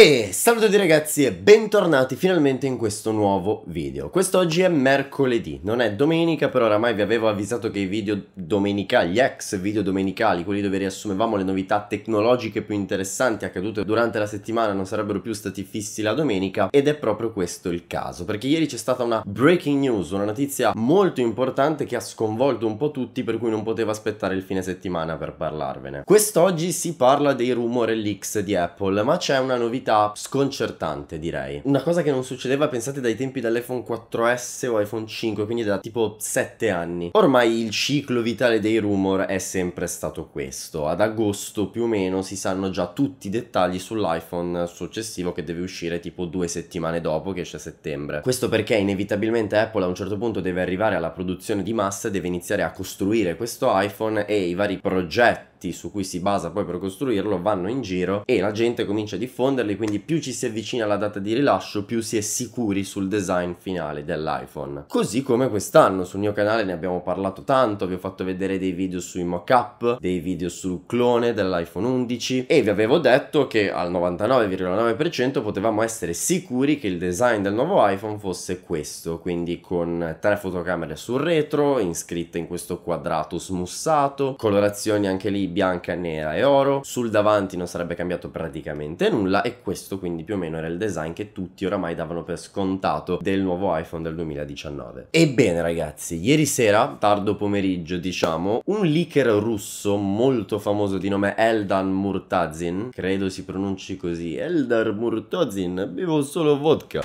E saluto tutti ragazzi e bentornati finalmente in questo nuovo video. Quest'oggi è mercoledì, non è domenica, però oramai vi avevo avvisato che i video domenicali, gli ex video domenicali, quelli dove riassumevamo le novità tecnologiche più interessanti accadute durante la settimana, non sarebbero più stati fissi la domenica ed è proprio questo il caso, perché ieri c'è stata una breaking news, una notizia molto importante che ha sconvolto un po' tutti per cui non potevo aspettare il fine settimana per parlarvene. Quest'oggi si parla dei rumor leaks di Apple, ma c'è una novità novità sconcertante, direi. Una cosa che non succedeva, pensate, dai tempi dell'iPhone 4S o iPhone 5, quindi da tipo 7 anni. Ormai il ciclo vitale dei rumor è sempre stato questo. Ad agosto più o meno si sanno già tutti i dettagli sull'iPhone successivo che deve uscire tipo due settimane dopo, che esce settembre. Questo perché inevitabilmente Apple a un certo punto deve arrivare alla produzione di massa deve iniziare a costruire questo iPhone e i vari progetti fatti su cui si basa poi per costruirlo vanno in giro e la gente comincia a diffonderli, quindi più ci si avvicina alla data di rilascio, più si è sicuri sul design finale dell'iPhone. Così come quest'anno sul mio canale ne abbiamo parlato tanto, vi ho fatto vedere dei video sui mock-up, dei video sul clone dell'iPhone 11 e vi avevo detto che al 99,9% potevamo essere sicuri che il design del nuovo iPhone fosse questo, quindi con tre fotocamere sul retro, inscritte in questo quadrato smussato, colorazioni anche lì bianca, nera e oro, sul davanti non sarebbe cambiato praticamente nulla e questo quindi più o meno era il design che tutti oramai davano per scontato del nuovo iPhone del 2019. Ebbene ragazzi, ieri sera, tardo pomeriggio diciamo, un leaker russo molto famoso di nome Eldan Murtazin, credo si pronunci così, Eldar Murtazin, bevo solo vodka.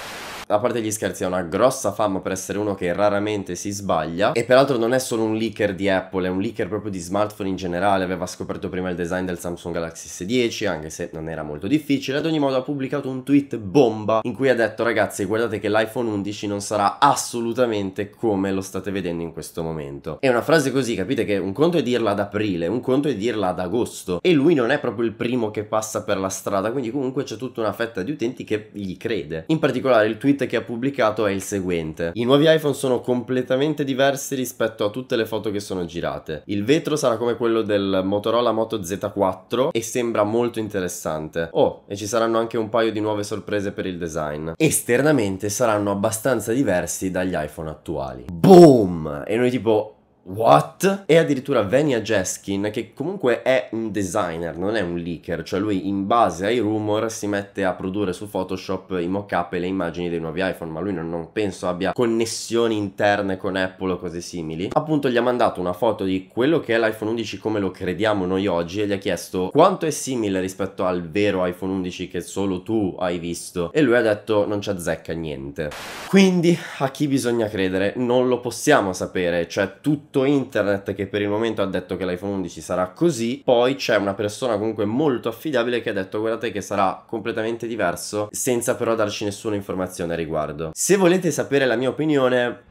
A parte gli scherzi ha una grossa fama per essere uno che raramente si sbaglia e peraltro non è solo un leaker di Apple, è un leaker proprio di smartphone in generale, aveva scoperto prima il design del Samsung Galaxy S10 anche se non era molto difficile, ad ogni modo ha pubblicato un tweet bomba in cui ha detto ragazzi guardate che l'iPhone 11 non sarà assolutamente come lo state vedendo in questo momento. È una frase così, capite che un conto è dirla ad aprile, un conto è dirla ad agosto e lui non è proprio il primo che passa per la strada, quindi comunque c'è tutta una fetta di utenti che gli crede. In particolare il tweet tweet che ha pubblicato è il seguente. I nuovi iPhone sono completamente diversi rispetto a tutte le foto che sono girate. Il vetro sarà come quello del Motorola Moto Z4 e sembra molto interessante. Oh, e ci saranno anche un paio di nuove sorprese per il design. Esternamente saranno abbastanza diversi dagli iPhone attuali. Boom! E noi tipo What? E addirittura Venia Jeskin, che comunque è un designer, non è un leaker, cioè lui in base ai rumor si mette a produrre su Photoshop i mock-up e le immagini dei nuovi iPhone, ma lui non, non penso abbia connessioni interne con Apple o cose simili. Appunto gli ha mandato una foto di quello che è l'iPhone 11 come lo crediamo noi oggi e gli ha chiesto quanto è simile rispetto al vero iPhone 11 che solo tu hai visto e lui ha detto non ci azzecca niente. Quindi a chi bisogna credere? Non lo possiamo sapere, cioè tutto tutto internet che per il momento ha detto che l'iPhone 11 sarà così, poi c'è una persona comunque molto affidabile che ha detto guardate che sarà completamente diverso senza però darci nessuna informazione a riguardo. Se volete sapere la mia opinione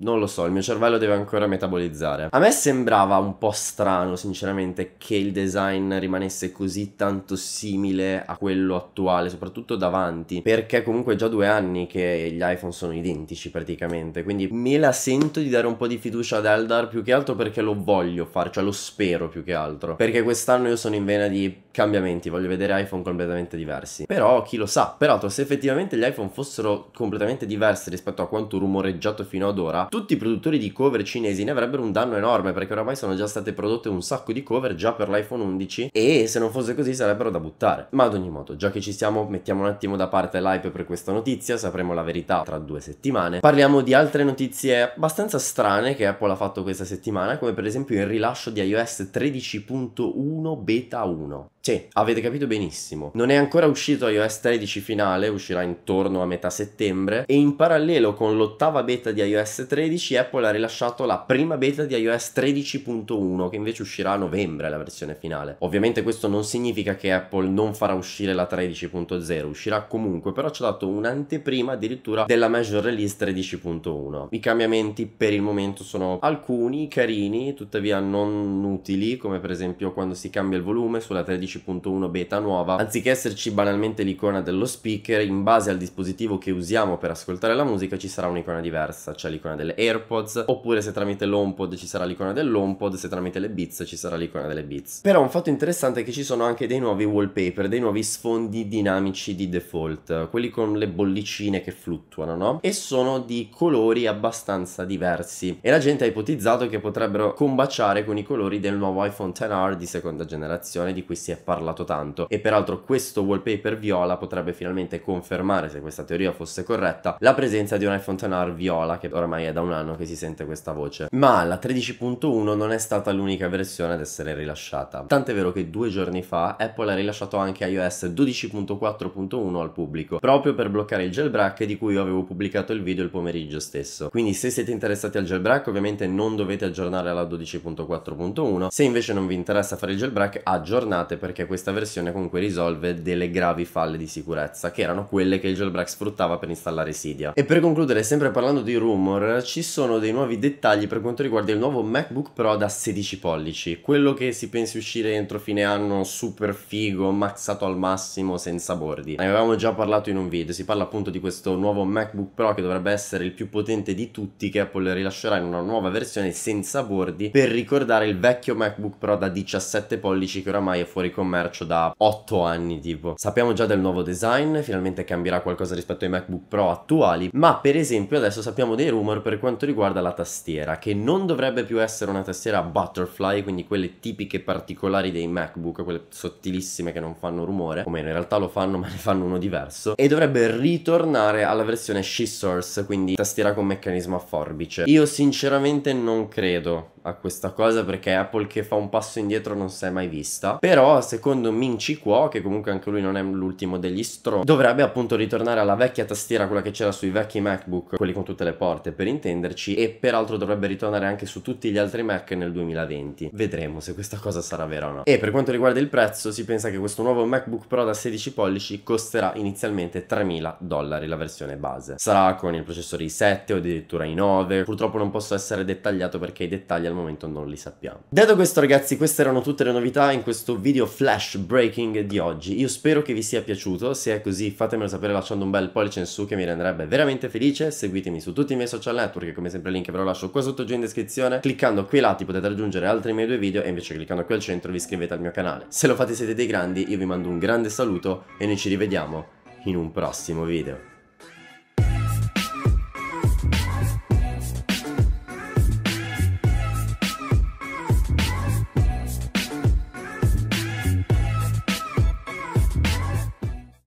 non lo so, il mio cervello deve ancora metabolizzare. A me sembrava un po' strano, sinceramente, che il design rimanesse così tanto simile a quello attuale, soprattutto davanti, perché comunque è già due anni che gli iPhone sono identici praticamente, quindi me la sento di dare un po' di fiducia ad Eldar più che altro perché lo voglio fare, cioè lo spero più che altro, perché quest'anno io sono in vena di cambiamenti, voglio vedere iPhone completamente diversi. Però chi lo sa, peraltro se effettivamente gli iPhone fossero completamente diversi rispetto a quanto rumoreggiato fino ad ora, tutti i produttori di cover cinesi ne avrebbero un danno enorme perché oramai sono già state prodotte un sacco di cover già per l'iPhone 11 e se non fosse così sarebbero da buttare. Ma ad ogni modo, già che ci siamo, mettiamo un attimo da parte l'hype per questa notizia, sapremo la verità tra due settimane. Parliamo di altre notizie abbastanza strane che Apple ha fatto questa settimana, come per esempio il rilascio di iOS 13.1 beta 1. Sì, avete capito benissimo. Non è ancora uscito iOS 13 finale, uscirà intorno a metà settembre e in parallelo con l'ottava beta di iOS 13 Apple ha rilasciato la prima beta di iOS 13.1 che invece uscirà a novembre la versione finale. Ovviamente questo non significa che Apple non farà uscire la 13.0, uscirà comunque, però ci ha dato un'anteprima addirittura della major release 13.1. I cambiamenti per il momento sono alcuni carini, tuttavia non utili, come per esempio quando si cambia il volume sulla 13.1 11.1 beta nuova, anziché esserci banalmente l'icona dello speaker, in base al dispositivo che usiamo per ascoltare la musica ci sarà un'icona diversa, cioè l'icona delle AirPods, oppure se tramite l'HomePod ci sarà l'icona dell'HomePod, se tramite le Beats ci sarà l'icona delle Beats. Però un fatto interessante è che ci sono anche dei nuovi wallpaper, dei nuovi sfondi dinamici di default, quelli con le bollicine che fluttuano, no? E sono di colori abbastanza diversi e la gente ha ipotizzato che potrebbero combaciare con i colori del nuovo iPhone XR di seconda generazione di cui si è parlato tanto e peraltro questo wallpaper viola potrebbe finalmente confermare se questa teoria fosse corretta la presenza di un iPhone XR viola che ormai è da un anno che si sente questa voce ma la 13.1 non è stata l'unica versione ad essere rilasciata tant'è vero che due giorni fa Apple ha rilasciato anche iOS 12.4.1 al pubblico proprio per bloccare il jailbreak di cui avevo pubblicato il video il pomeriggio stesso quindi se siete interessati al jailbreak ovviamente non dovete aggiornare alla 12.4.1 se invece non vi interessa fare il jailbreak aggiornate per perché questa versione comunque risolve delle gravi falle di sicurezza, che erano quelle che il jailbreak sfruttava per installare Sidia. E per concludere, sempre parlando di rumor, ci sono dei nuovi dettagli per quanto riguarda il nuovo MacBook Pro da 16 pollici, quello che si pensi uscire entro fine anno super figo, maxato al massimo, senza bordi. Ne avevamo già parlato in un video, si parla appunto di questo nuovo MacBook Pro che dovrebbe essere il più potente di tutti che Apple rilascerà in una nuova versione senza bordi per ricordare il vecchio MacBook Pro da 17 pollici che oramai è fuori commercio da 8 anni tipo. Sappiamo già del nuovo design, finalmente cambierà qualcosa rispetto ai MacBook Pro attuali, ma per esempio adesso sappiamo dei rumor per quanto riguarda la tastiera, che non dovrebbe più essere una tastiera butterfly, quindi quelle tipiche particolari dei MacBook, quelle sottilissime che non fanno rumore, o meno in realtà lo fanno ma ne fanno uno diverso, e dovrebbe ritornare alla versione Scissors, quindi tastiera con meccanismo a forbice. Io sinceramente non credo a questa cosa perché Apple che fa un passo indietro non si è mai vista, però secondo Min Chi Kuo, che comunque anche lui non è l'ultimo degli stro, dovrebbe appunto ritornare alla vecchia tastiera, quella che c'era sui vecchi MacBook, quelli con tutte le porte per intenderci, e peraltro dovrebbe ritornare anche su tutti gli altri Mac nel 2020. Vedremo se questa cosa sarà vera o no. E per quanto riguarda il prezzo, si pensa che questo nuovo MacBook Pro da 16 pollici costerà inizialmente 3.000 dollari la versione base. Sarà con il processore i7 o addirittura i9, purtroppo non posso essere dettagliato perché i dettagli al momento non li sappiamo. Detto questo ragazzi, queste erano tutte le novità in questo video flash breaking di oggi. Io spero che vi sia piaciuto, se è così fatemelo sapere lasciando un bel pollice in su che mi renderebbe veramente felice, seguitemi su tutti i miei social network come sempre il link ve lo lascio qua sotto giù in descrizione, cliccando qui ai lati potete raggiungere altri miei due video e invece cliccando qui al centro vi iscrivete al mio canale. Se lo fate siete dei grandi, io vi mando un grande saluto e noi ci rivediamo in un prossimo video.